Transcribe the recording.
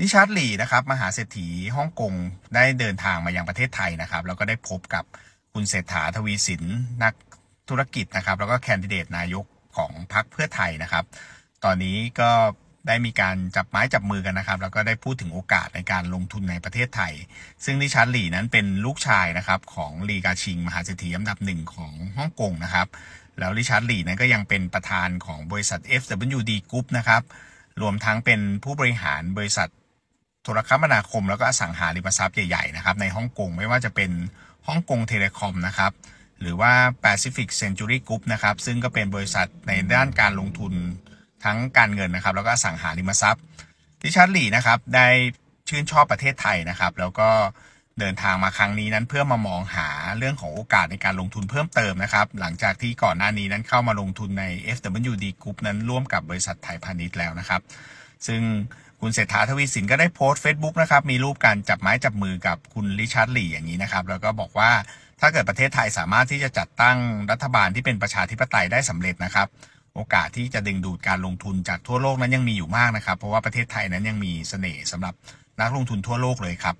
นิชาร์ดลีนะครับมหาเศรษฐีฮ่องกงได้เดินทางมายังประเทศไทยนะครับแล้วก็ได้พบกับคุณเศรษฐาทวีสินนักธุรกิจนะครับ แล้วก็แคนดิเดตนายกของพรรคเพื่อไทยนะครับตอนนี้ก็ได้มีการจับไม้จับมือกันนะครับแล้วก็ได้พูดถึงโอกาสในการลงทุนในประเทศไทย ซึ่งนิชาร์ดลีนั้นเป็นลูกชายนะครับของลีกาชิงมหาเศรษฐีอันดับหนึ่งของฮ่องกงนะครับ แล้วริชาร์ดลีนั้นก็ยังเป็นประธานของบริษัท FWD Group นะครับรวมทั้งเป็นผู้บริหารบริษัทโทรคมนาคมแล้วก็สังหาริมทรัพย์ใหญ่ๆนะครับในฮ่องกงไม่ว่าจะเป็นฮ่องกงเทเลคอมนะครับหรือว่า Pacific Century Group นะครับซึ่งก็เป็นบริษัทในด้านการลงทุนทั้งการเงินนะครับ แล้วก็สังหาริมทรัพย์ีิชาร์ลีนะครับ ได้ชื่นชอบประเทศไทยนะครับ แล้วก็เดินทางมาครั้งนี้นั้นเพื่อมามองหาเรื่องของโอกาสในการลงทุนเพิ่มเติมนะครับ หลังจากที่ก่อนหน้านี้นั้นเข้ามาลงทุนใน FWD Group นั้นร่วมกับบริษัทไทยพาณิชย์แล้วนะครับ ซึ่งคุณเศรษฐาทวีสินก็ได้โพสต์ Facebook นะครับมีรูปการจับไม้จับมือกับคุณริชาร์ดหลี่อย่างนี้นะครับ แล้วก็บอกว่าถ้าเกิดประเทศไทยสามารถที่จะจัดตั้งรัฐบาลที่เป็นประชาธิปไตยได้สำเร็จนะครับ โอกาสที่จะดึงดูดการลงทุนจากทั่วโลกนั้นยังมีอยู่มากนะครับ เพราะว่าประเทศไทยนั้นยังมีเสน่ห์สำหรับนักลงทุนทั่วโลกเลยครับ